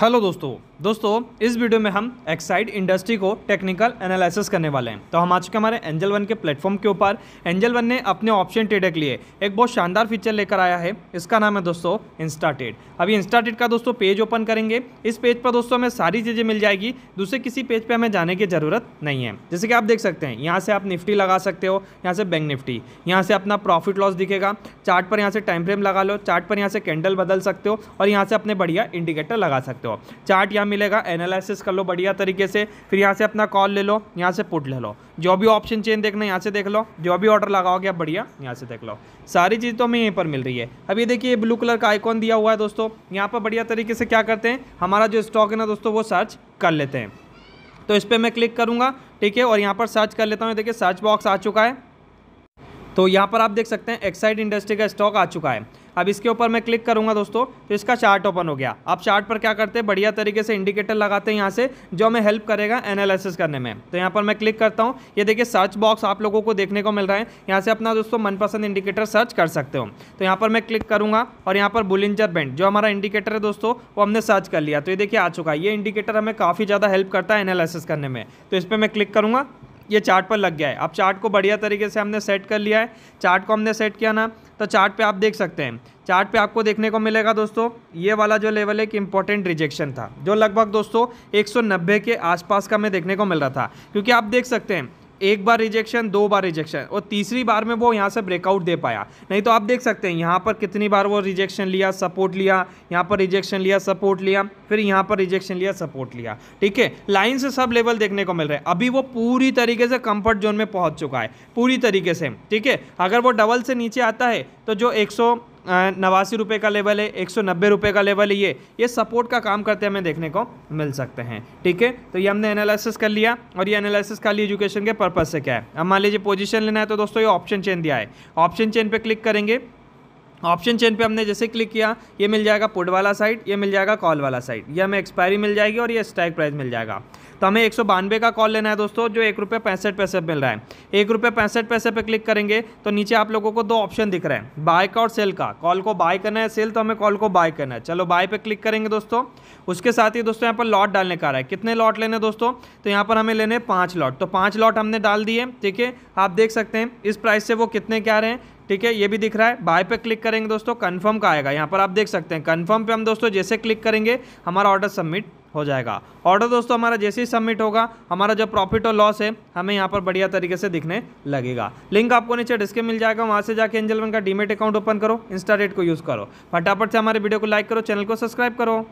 hello दोस्तों दोस्तों इस वीडियो में हम एक्साइड इंडस्ट्री को टेक्निकल एनालिसिस करने वाले हैं तो हम आ चुके हमारे एंजल वन के प्लेटफॉर्म के ऊपर एंजल वन ने अपने ऑप्शन ट्रेडर के लिए एक बहुत शानदार फीचर लेकर आया है इसका नाम है दोस्तों इंस्टाटेड अभी इंस्टाटेड का दोस्तों पेज ओपन करेंगे इस पेज पर दोस्तों हमें सारी चीज़ें मिल जाएगी दूसरे किसी पेज पर हमें जाने की ज़रूरत नहीं है जैसे कि आप देख सकते हैं यहाँ से आप निफ्टी लगा सकते हो यहाँ से बैंक निफ्टी यहाँ से अपना प्रॉफिट लॉस दिखेगा चार्ट पर यहाँ से टाइम फ्रेम लगा लो चार्ट पर यहाँ से कैंडल बदल सकते हो और यहाँ से अपने बढ़िया इंडिकेटर लगा सकते हो चार्ट यहाँ मिलेगा एनालिसिस कर लो बढ़िया तरीके से फिर यहाँ से अपना कॉल ले लो यहाँ से पुट ले लो जो भी ऑप्शन चेंज देखना यहाँ से देख लो जो भी ऑर्डर लगाओगे आप बढ़िया यहाँ से देख लो सारी चीज़ तो हमें यहीं पर मिल रही है अब ये देखिए ब्लू कलर का आइकॉन दिया हुआ है दोस्तों यहाँ पर बढ़िया तरीके से क्या करते हैं हमारा जो स्टॉक है ना दोस्तों वो सर्च कर लेते हैं तो इस पर मैं क्लिक करूँगा ठीक है और यहाँ पर सर्च कर लेता हूँ देखिए सर्च बॉक्स आ चुका है तो यहाँ पर आप देख सकते हैं एक्साइड इंडस्ट्री का स्टॉक आ चुका है अब इसके ऊपर मैं क्लिक करूंगा दोस्तों तो इसका चार्ट ओपन हो गया आप चार्ट पर क्या करते हैं बढ़िया तरीके से इंडिकेटर लगाते हैं यहाँ से जो हमें हेल्प करेगा एनालिसिस करने में तो यहाँ पर मैं क्लिक करता हूँ ये देखिए सर्च बॉक्स आप लोगों को देखने को मिल रहा है यहाँ से अपना दोस्तों मनपसंद इंडिकेटर सर्च कर सकते हो तो यहाँ पर मैं क्लिक करूँगा और यहाँ पर बुलिंजर बैंड जो हमारा इंडिकेटर है दोस्तों वो हमने सर्च कर लिया तो ये देखिए आ चुका है ये इंडिकेटर हमें काफ़ी ज़्यादा हेल्प करता है एनालिसिस करने में तो इस पर मैं क्लिक करूँगा ये चार्ट पर लग गया है अब चार्ट को बढ़िया तरीके से हमने सेट कर लिया है चार्ट को हमने सेट किया ना तो चार्ट पे आप देख सकते हैं चार्ट पे आपको देखने को मिलेगा दोस्तों ये वाला जो लेवल एक इम्पॉर्टेंट रिजेक्शन था जो लगभग दोस्तों 190 के आसपास का मैं देखने को मिल रहा था क्योंकि आप देख सकते हैं एक बार रिजेक्शन दो बार रिजेक्शन और तीसरी बार में वो यहाँ से ब्रेकआउट दे पाया नहीं तो आप देख सकते हैं यहाँ पर कितनी बार वो रिजेक्शन लिया सपोर्ट लिया यहाँ पर रिजेक्शन लिया सपोर्ट लिया फिर यहाँ पर रिजेक्शन लिया सपोर्ट लिया ठीक है लाइन से सब लेवल देखने को मिल रहा है अभी वो पूरी तरीके से कम्फर्ट जोन में पहुँच चुका है पूरी तरीके से ठीक है अगर वो डबल से नीचे आता है तो जो एक नवासी रुपये का लेवल है एक सौ नब्बे रुपये का लेवल है ये ये सपोर्ट का काम करते हमें देखने को मिल सकते हैं ठीक है तो ये हमने एनालिसिस कर लिया और ये एनालिसिस खाली एजुकेशन के पर्पज़ से क्या है अब मान लीजिए पोजिशन लेना है तो दोस्तों ये ऑप्शन चेन दिया है ऑप्शन चेन पर क्लिक करेंगे ऑप्शन चेन पे हमने जैसे क्लिक किया ये मिल जाएगा पुट वाला साइड ये मिल जाएगा कॉल वाला साइड ये हमें एक्सपायरी मिल जाएगी और ये स्ट्राइक प्राइस मिल जाएगा तो हमें एक का कॉल लेना है दोस्तों जो एक रुपये पैंसठ पैसे मिल रहा है एक रुपये पैंसठ पैसे पर क्लिक करेंगे तो नीचे आप लोगों को दो ऑप्शन दिख रहा है बाय का और सेल का कॉल को बाय करना है सेल तो हमें कॉल को बाय करना है चलो बाय पर क्लिक करेंगे दोस्तों उसके साथ ही दोस्तों यहाँ पर लॉट डालने का रहा है कितने लॉट लेने दोस्तों तो यहाँ पर हमें लेने पाँच लॉट तो पाँच लॉट हमने डाल दिए ठीक है आप देख सकते हैं इस प्राइस से वो कितने क्या रहे हैं ठीक है ये भी दिख रहा है बाय पे क्लिक करेंगे दोस्तों कन्फर्म का आएगा यहाँ पर आप देख सकते हैं कन्फर्म पे हम दोस्तों जैसे क्लिक करेंगे हमारा ऑर्डर सबमिट हो जाएगा ऑर्डर दोस्तों हमारा जैसे ही सबमिट होगा हमारा जो प्रॉफिट और लॉस है हमें यहाँ पर बढ़िया तरीके से दिखने लगेगा लिंक आपको नीचे डिस्के मिल जाएगा वहाँ से जाके एंजल वन का डीमेट अकाउंट ओपन करो इंस्टा रेट को यूज़ करो फटाफट से हमारे वीडियो को लाइक करो चैनल को सब्सक्राइब करो